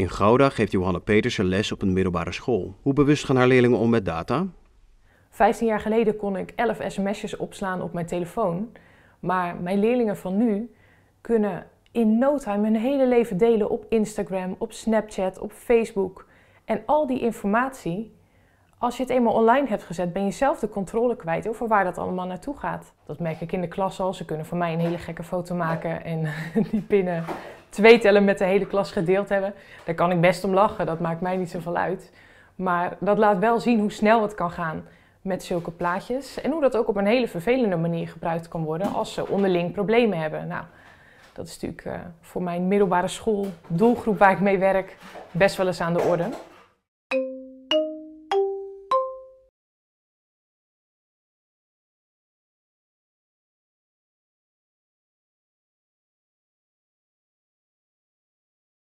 In Gouda geeft Johanna Petersen les op een middelbare school. Hoe bewust gaan haar leerlingen om met data? 15 jaar geleden kon ik 11 sms'jes opslaan op mijn telefoon. Maar mijn leerlingen van nu kunnen in no time hun hele leven delen op Instagram, op Snapchat, op Facebook. En al die informatie, als je het eenmaal online hebt gezet, ben je zelf de controle kwijt over waar dat allemaal naartoe gaat. Dat merk ik in de klas al. Ze kunnen van mij een hele gekke foto maken en die pinnen twee tellen met de hele klas gedeeld hebben. Daar kan ik best om lachen, dat maakt mij niet zoveel uit. Maar dat laat wel zien hoe snel het kan gaan met zulke plaatjes. En hoe dat ook op een hele vervelende manier gebruikt kan worden als ze onderling problemen hebben. Nou, dat is natuurlijk eh, voor mijn middelbare school, doelgroep waar ik mee werk, best wel eens aan de orde.